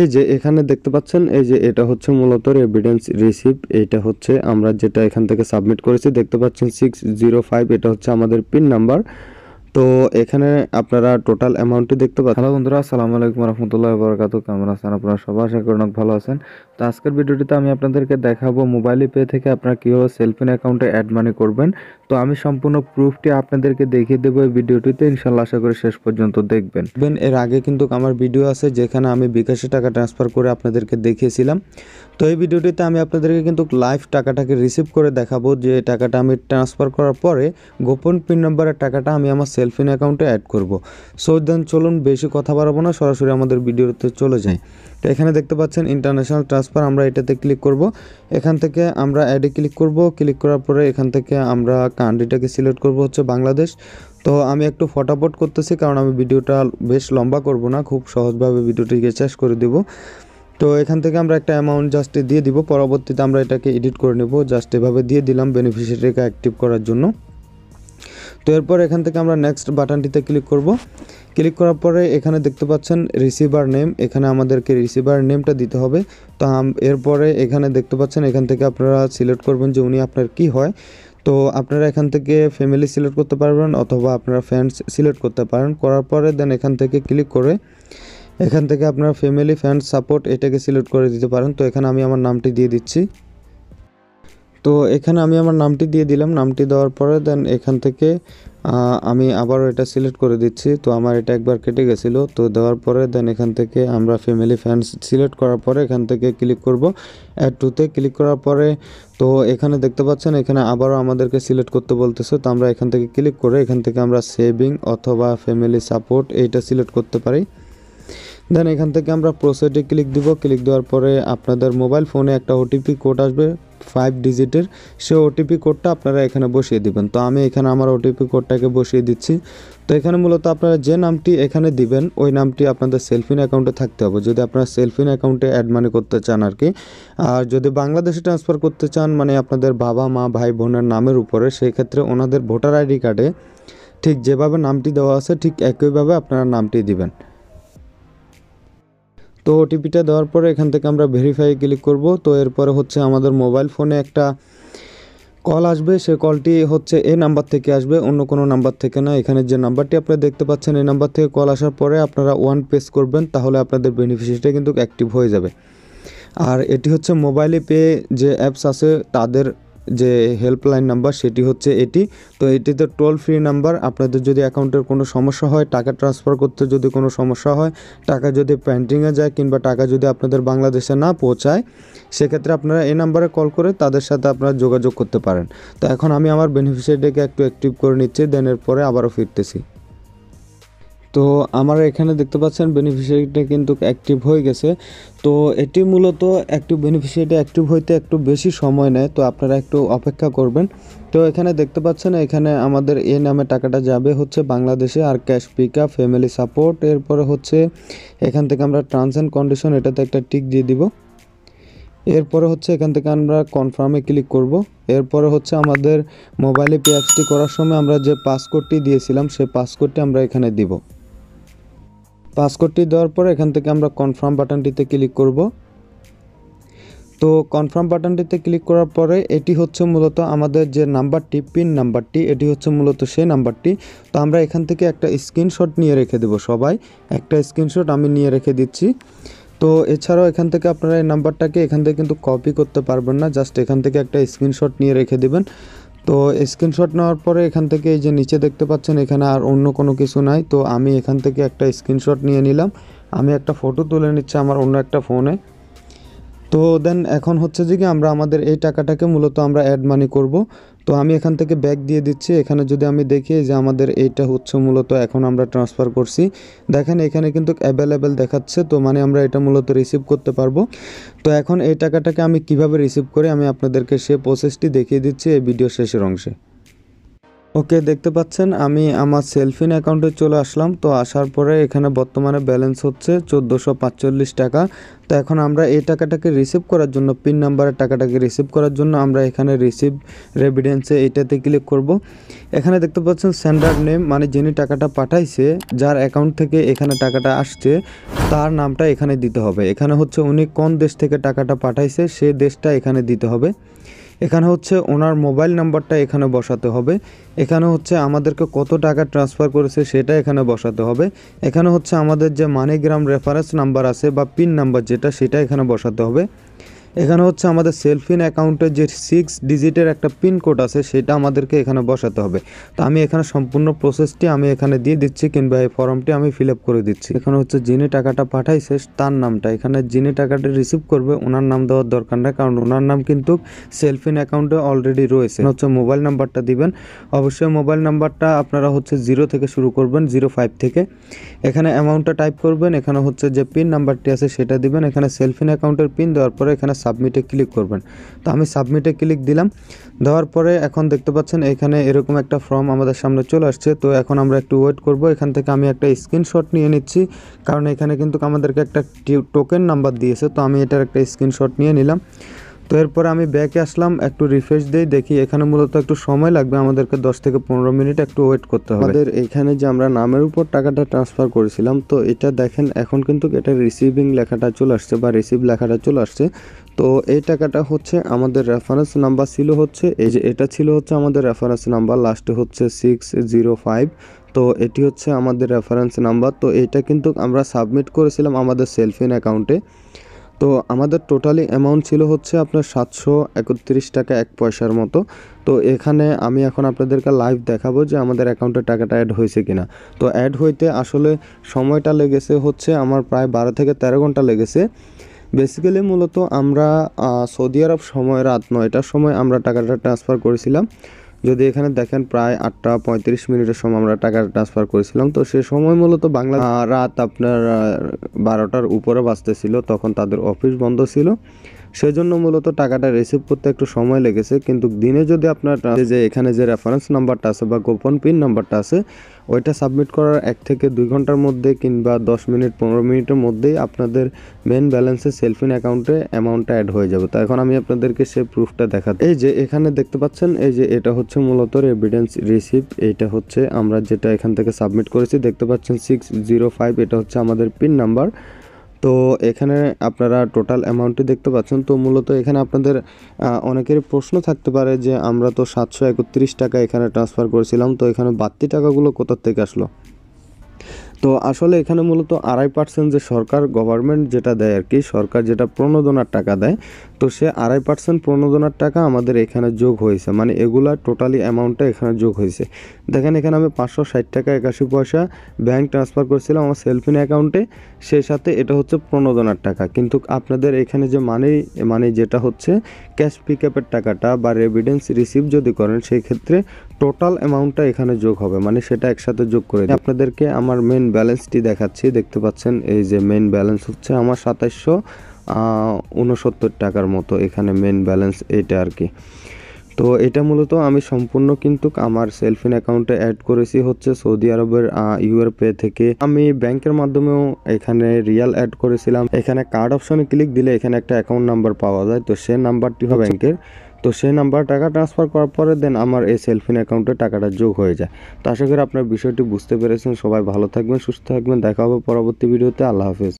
এই যে এখানে দেখতে পাচ্ছেন এই যে এটা হচ্ছে মূলত এভিডেন্স রিসিভ এটা হচ্ছে আমরা যেটা এখান থেকে সাবমিট করেছি দেখতে পাচ্ছেন সিক্স জিরো ফাইভ এটা হচ্ছে আমাদের পিন নাম্বার তো এখানে আপনারা টোটাল অ্যামাউন্টটি দেখতে পাচ্ছেন হ্যালো বন্ধুরা আসসালামু আলাইকুম রহমতুল্লাহ বরকাত কেমন আছেন আপনারা সবাই আশা করি অনেক ভালো আছেন তো আজকের ভিডিওটিতে আমি আপনাদেরকে দেখাবো মোবাইল পে e থেকে আপনারা কীভাবে সেলফিন অ্যাকাউন্টে অ্যাড মানি করবেন তো আমি সম্পূর্ণ প্রুফটি আপনাদেরকে দেখিয়ে দেবো এই ভিডিওটিতে ইনশাল্লাহ আশা করি শেষ পর্যন্ত দেখবেন এর আগে কিন্তু আমার ভিডিও আছে যেখানে আমি বিকাশে টাকা ট্রান্সফার করে আপনাদেরকে দেখিয়েছিলাম তো এই ভিডিওটিতে আমি আপনাদেরকে কিন্তু লাইভ টাকাটাকে রিসিভ করে দেখাবো যে টাকাটা আমি ট্রান্সফার করার পরে গোপন পিন নম্বরের টাকাটা আমি আমার ডেলফিন অ্যাকাউন্টে অ্যাড করব সো দেন চলুন বেশি কথা বাড়াবো না সরাসরি আমাদের ভিডিওতে চলে যাই তো এখানে দেখতে পাচ্ছেন ইন্টারন্যাশনাল ট্রান্সফার আমরা এটাতে ক্লিক করব এখান থেকে আমরা অ্যাডে ক্লিক করব ক্লিক করার পরে এখান থেকে আমরা কান্ট্রিটাকে সিলেক্ট করব হচ্ছে বাংলাদেশ তো আমি একটু ফটাফট করতেছি কারণ আমি ভিডিওটা বেশ লম্বা করব না খুব সহজভাবে ভিডিওটিকে শেষ করে দেব তো এখান থেকে আমরা একটা অ্যামাউন্ট জাস্ট দিয়ে দিব পরবর্তীতে আমরা এটাকে এডিট করে নেব জাস্ট এভাবে দিয়ে দিলাম বেনিফিশিয়ারিকে অ্যাক্টিভ করার জন্য তো এরপর এখান থেকে আমরা নেক্সট বাটনটিতে ক্লিক করব ক্লিক করার পরে এখানে দেখতে পাচ্ছেন রিসিভার নেম এখানে আমাদেরকে রিসিভার নেমটা দিতে হবে তো এরপরে এখানে দেখতে পাচ্ছেন এখান থেকে আপনারা সিলেক্ট করবেন যে উনি আপনার কি হয় তো আপনারা এখান থেকে ফ্যামিলি সিলেক্ট করতে পারবেন অথবা আপনারা ফ্যান্ডস সিলেক্ট করতে পারেন করার পরে দেন এখান থেকে ক্লিক করে এখান থেকে আপনার ফ্যামিলি ফ্যান্ড সাপোর্ট এটাকে সিলেক্ট করে দিতে পারেন তো এখানে আমি আমার নামটি দিয়ে দিচ্ছি তো এখানে আমি আমার নামটি দিয়ে দিলাম নামটি দেওয়ার পরে দেন এখান থেকে আমি আবারও এটা সিলেক্ট করে দিচ্ছি তো আমার এটা একবার কেটে গেছিলো তো দেওয়ার পরে দেন এখান থেকে আমরা ফ্যামিলি ফ্যান্স সিলেক্ট করার পরে এখান থেকে ক্লিক করব অ্যাড টুতে ক্লিক করার পরে তো এখানে দেখতে পাচ্ছেন এখানে আবারও আমাদেরকে সিলেক্ট করতে বলতেছে তো আমরা এখান থেকে ক্লিক করে এখান থেকে আমরা সেভিং অথবা ফ্যামিলি সাপোর্ট এইটা সিলেক্ট করতে পারি দেন এখান থেকে আমরা প্রসেডে ক্লিক দিব ক্লিক দেওয়ার পরে আপনাদের মোবাইল ফোনে একটা ওটিপি কোড আসবে ফাইভ ডিজিটের সে ওটিপি কোডটা আপনারা এখানে বসিয়ে দিবেন তো আমি এখানে আমার ওটিপি কোডটাকে বসিয়ে দিচ্ছি তো এখানে মূলত আপনারা যে নামটি এখানে দিবেন ওই নামটি আপনাদের সেলফিন অ্যাকাউন্টে থাকতে হবে যদি আপনারা সেলফিন অ্যাকাউন্টে অ্যাড মানি করতে চান আর কি আর যদি বাংলাদেশে ট্রান্সফার করতে চান মানে আপনাদের বাবা মা ভাই বোনের নামের উপরে সেই ক্ষেত্রে ওনাদের ভোটার আইডি কার্ডে ঠিক যেভাবে নামটি দেওয়া আছে ঠিক একইভাবে আপনারা নামটি দিবেন তো ওটিপিটা দেওয়ার পরে এখান থেকে আমরা ভেরিফাই ক্লিক করব তো এরপরে হচ্ছে আমাদের মোবাইল ফোনে একটা কল আসবে সে কলটি হচ্ছে এই নাম্বার থেকে আসবে অন্য কোনো নাম্বার থেকে না এখানে যে নাম্বারটি আপনারা দেখতে পাচ্ছেন এই নাম্বার থেকে কল আসার পরে আপনারা ওয়ান পেস করবেন তাহলে আপনাদের বেনিফিশিয়ারিটা কিন্তু অ্যাক্টিভ হয়ে যাবে আর এটি হচ্ছে মোবাইলে পেয়ে যে অ্যাপস আছে তাদের যে হেল্পলাইন নাম্বার সেটি হচ্ছে এটি তো এটিতে টোল ফ্রি নাম্বার আপনাদের যদি অ্যাকাউন্টের কোনো সমস্যা হয় টাকা ট্রান্সফার করতে যদি কোনো সমস্যা হয় টাকা যদি প্যান্টিংয়ে যায় কিংবা টাকা যদি আপনাদের বাংলাদেশে না পৌঁছায় সেক্ষেত্রে আপনারা এই নাম্বারে কল করে তাদের সাথে আপনারা যোগাযোগ করতে পারেন তো এখন আমি আমার বেনিফিশিয়ারিটাকে একটু অ্যাক্টিভ করে নিচ্ছি দেন পরে আবারও ফিরতেছি তো আমার এখানে দেখতে পাচ্ছেন বেনিফিশিয়ারিটা কিন্তু অ্যাক্টিভ হয়ে গেছে তো এটি মূলত একটু বেনিফিশিয়ারিটা অ্যাক্টিভ হইতে একটু বেশি সময় নেয় তো আপনারা একটু অপেক্ষা করবেন তো এখানে দেখতে পাচ্ছেন এখানে আমাদের এ নামে টাকাটা যাবে হচ্ছে বাংলাদেশে আর cash pick up family support এরপরে হচ্ছে এখান থেকে আমরা ট্রান্স অ্যান্ড কন্ডিশন এটাতে একটা টিক দিয়ে দিব এরপরে হচ্ছে এখান থেকে আমরা কনফার্মে ক্লিক করব এরপরে হচ্ছে আমাদের মোবাইলে পে করার সময় আমরা যে পাসকোডটি দিয়েছিলাম সেই পাসকোডটি আমরা এখানে দিব পাসওয়ার্ডটি দেওয়ার পরে এখান থেকে আমরা কনফার্ম বাটনটিতে ক্লিক করব তো কনফার্ম বাটনটিতে ক্লিক করার পরে এটি হচ্ছে মূলত আমাদের যে নাম্বারটি পিন নাম্বারটি এটি হচ্ছে মূলত সেই নাম্বারটি তো আমরা এখান থেকে একটা স্ক্রিনশট নিয়ে রেখে দেব সবাই একটা স্ক্রিনশট আমি নিয়ে রেখে দিচ্ছি তো এছাড়াও এখান থেকে আপনারা এই নাম্বারটাকে এখান থেকে কিন্তু কপি করতে পারবেন না জাস্ট এখান থেকে একটা স্ক্রিনশট নিয়ে রেখে দেবেন তো স্ক্রিনশট নেওয়ার পরে এখান থেকে এই যে নিচে দেখতে পাচ্ছেন এখানে আর অন্য কোনো কিছু নাই তো আমি এখান থেকে একটা স্ক্রিনশট নিয়ে নিলাম আমি একটা ফটো তুলে নিচ্ছি আমার অন্য একটা ফোনে তো দেন এখন হচ্ছে যে কি আমরা আমাদের এই টাকাটাকে মূলত আমরা অ্যাড মানি করব তো আমি এখান থেকে ব্যাক দিয়ে দিচ্ছি এখানে যদি আমি দেখি যে আমাদের এইটা হচ্ছে মূলত এখন আমরা ট্রান্সফার করছি দেখেন এখানে কিন্তু অ্যাভেলেবেল দেখাচ্ছে তো মানে আমরা এটা মূলত রিসিভ করতে পারবো তো এখন এই টাকাটাকে আমি কিভাবে রিসিভ করি আমি আপনাদেরকে সে প্রসেসটি দেখিয়ে দিচ্ছি এই ভিডিও শেষের অংশে ওকে দেখতে পাচ্ছেন আমি আমার সেলফিন অ্যাকাউন্টে চলে আসলাম তো আসার পরে এখানে বর্তমানে ব্যালেন্স হচ্ছে চোদ্দোশো পাঁচচল্লিশ টাকা তো এখন আমরা এই টাকাটাকে রিসিভ করার জন্য পিন নাম্বারের টাকাটাকে রিসিভ করার জন্য আমরা এখানে রিসিভ রেভিডেন্সে এটাতে ক্লিক করব এখানে দেখতে পাচ্ছেন স্যান্ডার নেম মানে যিনি টাকাটা পাঠাইছে যার অ্যাকাউন্ট থেকে এখানে টাকাটা আসছে তার নামটা এখানে দিতে হবে এখানে হচ্ছে উনি কোন দেশ থেকে টাকাটা পাঠাইছে সে দেশটা এখানে দিতে হবে এখানে হচ্ছে ওনার মোবাইল নাম্বারটা এখানে বসাতে হবে এখানে হচ্ছে আমাদেরকে কত টাকা ট্রান্সফার করেছে সেটা এখানে বসাতে হবে এখানে হচ্ছে আমাদের যে মানিগ্রাম রেফারেন্স নাম্বার আছে বা পিন নাম্বার যেটা সেটা এখানে বসাতে হবে এখানে হচ্ছে আমাদের সেলফিন অ্যাকাউন্টের যে সিক্স ডিজিটের একটা পিন কোড আছে সেটা আমাদেরকে এখানে বসাতে হবে তো আমি এখানে সম্পূর্ণ প্রসেসটি আমি এখানে দিয়ে দিচ্ছি কিংবা এই ফর্মটি আমি ফিল করে দিচ্ছি এখানে হচ্ছে যিনি টাকাটা পাঠাইছে তার নামটা এখানে যিনি টাকাটা রিসিভ করবে ওনার নাম দেওয়ার দরকার না কারণ ওনার নাম কিন্তু সেলফিন অ্যাকাউন্টে অলরেডি রয়েছে হচ্ছে মোবাইল নাম্বারটা দিবেন অবশ্যই মোবাইল নাম্বারটা আপনারা হচ্ছে জিরো থেকে শুরু করবেন জিরো ফাইভ থেকে এখানে অ্যামাউন্টটা টাইপ করবেন এখানে হচ্ছে যে পিন নাম্বারটি আছে সেটা দিবেন এখানে সেলফিন অ্যাকাউন্টের পিন দেওয়ার পরে এখানে সাবমিটে ক্লিক করবেন তো আমি সাবমিটে ক্লিক দিলাম দেওয়ার পরে এখন দেখতে পাচ্ছেন এখানে এরকম একটা ফর্ম আমাদের সামনে চলে আসছে তো এখন আমরা একটু ওয়েট করব এখান থেকে আমি একটা স্ক্রিনশট নিয়ে নিচ্ছি কারণ এখানে কিন্তু আমাদেরকে একটা টোকেন নাম্বার দিয়েছে তো আমি এটার একটা স্ক্রিনশট নিয়ে নিলাম তো এরপর আমি ব্যাকে আসলাম একটু রিফ্রেশ দিই দেখি এখানে মূলত একটু সময় লাগবে আমাদেরকে দশ থেকে পনেরো মিনিট একটু ওয়েট করতে হবে আমাদের এখানে যে আমরা নামের উপর টাকাটা ট্রান্সফার করেছিলাম তো এটা দেখেন এখন কিন্তু এটা রিসিভিং লেখাটা চলে আসছে বা রিসিভ লেখাটা চলে আসছে তো এই টাকাটা হচ্ছে আমাদের রেফারেন্স নাম্বার ছিল হচ্ছে এই যে এটা ছিল হচ্ছে আমাদের রেফারেন্স নাম্বার লাস্টে হচ্ছে সিক্স জিরো ফাইভ তো এটি হচ্ছে আমাদের রেফারেন্স নাম্বার তো এটা কিন্তু আমরা সাবমিট করেছিলাম আমাদের সেলফিন অ্যাকাউন্টে তো আমাদের টোটালি অ্যামাউন্ট ছিল হচ্ছে আপনার সাতশো একত্রিশ টাকা এক পয়সার মতো তো এখানে আমি এখন আপনাদেরকে লাইভ দেখাবো যে আমাদের অ্যাকাউন্টে টাকাটা অ্যাড হয়েছে কিনা তো অ্যাড হইতে আসলে সময়টা লেগেছে হচ্ছে আমার প্রায় বারো থেকে তেরো ঘন্টা লেগেছে বেসিক্যালি মূলত আমরা সৌদি আরব সময় রাত নয়টার সময় আমরা টাকাটা ট্রান্সফার করেছিলাম যদি এখানে দেখেন প্রায় আটটা পঁয়ত্রিশ মিনিটের সময় আমরা টাকা ট্রান্সফার করেছিলাম তো সে সময় মূলত বাংলা রাত আপনার বারোটার উপরে বাঁচতেছিল তখন তাদের অফিস বন্ধ ছিল সেজন্য মূলত টাকাটা রিসিভ করতে একটু সময় লেগেছে কিন্তু দিনে যদি আপনার যে এখানে যে রেফারেন্স নাম্বারটা আছে বা গোপন পিন নাম্বারটা আছে ওইটা সাবমিট করার এক থেকে দুই ঘন্টার মধ্যে কিংবা দশ মিনিট পনেরো মিনিটের মধ্যেই আপনাদের মেন ব্যালেন্সে সেলফিন অ্যাকাউন্টে অ্যামাউন্টটা অ্যাড হয়ে যাবে তো এখন আমি আপনাদেরকে সে প্রুফটা দেখাতে এই যে এখানে দেখতে পাচ্ছেন এই যে এটা হচ্ছে মূলত এভিডেন্স রিসিভ এইটা হচ্ছে আমরা যেটা এখান থেকে সাবমিট করেছি দেখতে পাচ্ছেন সিক্স জিরো ফাইভ এটা হচ্ছে আমাদের পিন নাম্বার তো এখানে আপনারা টোটাল অ্যামাউন্টটি দেখতে পাচ্ছেন তো মূলত এখানে আপনাদের অনেকের প্রশ্ন থাকতে পারে যে আমরা তো সাতশো টাকা এখানে ট্রান্সফার করেছিলাম তো এখানে বাড়তি টাকাগুলো কোথার থেকে আসলো তো আসলে এখানে মূলত আড়াই পার্সেন্ট যে সরকার গভর্নমেন্ট যেটা দেয় আর কি সরকার যেটা প্রণোদনার টাকা দেয় তো সে আড়াই পার্সেন্ট প্রণোদনার টাকা আমাদের এখানে যোগ হয়েছে মানে এগুলা টোটালি অ্যামাউন্টটা এখানে যোগ হয়েছে দেখেন এখানে আমি পাঁচশো ষাট টাকা একাশি পয়সা ব্যাংক ট্রান্সফার করেছিলাম আমার সেলফিন অ্যাকাউন্টে সেই সাথে এটা হচ্ছে প্রণোদনার টাকা কিন্তু আপনাদের এখানে যে মানি মানে যেটা হচ্ছে ক্যাশ পিক টাকাটা বা রেভিডেন্স রিসিভ যদি করেন সেই ক্ষেত্রে টোটাল অ্যামাউন্টটা এখানে যোগ হবে মানে সেটা একসাথে যোগ করে আপনাদেরকে আমার মেন ব্যালেন্সটি দেখাচ্ছি দেখতে পাচ্ছেন এই যে মেন ব্যালেন্স হচ্ছে আমার সাতাশশো উনসত্তর টাকার মতো এখানে মেন ব্যালেন্স এটা আর কি তো এটা মূলত আমি সম্পূর্ণ কিন্তু আমার সেলফিন অ্যাকাউন্টে অ্যাড করেছি হচ্ছে সৌদি আরবের ইউএর পে থেকে আমি ব্যাংকের মাধ্যমেও এখানে রিয়াল অ্যাড করেছিলাম এখানে কার্ড অপশনে ক্লিক দিলে এখানে একটা অ্যাকাউন্ট নাম্বার পাওয়া যায় তো সে নাম্বারটি হবে আচ্ছা। ব্যাংকের তো সেই নাম্বার টাকা ট্রান্সফার করার পরে দেন আমার এই সেলফিন অ্যাকাউন্টে টাকাটা যোগ হয়ে যায় তো আশা করি আপনার বিষয়টি বুঝতে পেরেছেন সবাই ভালো থাকবেন সুস্থ থাকবেন দেখা হবে পরবর্তী ভিডিওতে আল্লাহ হাফেজ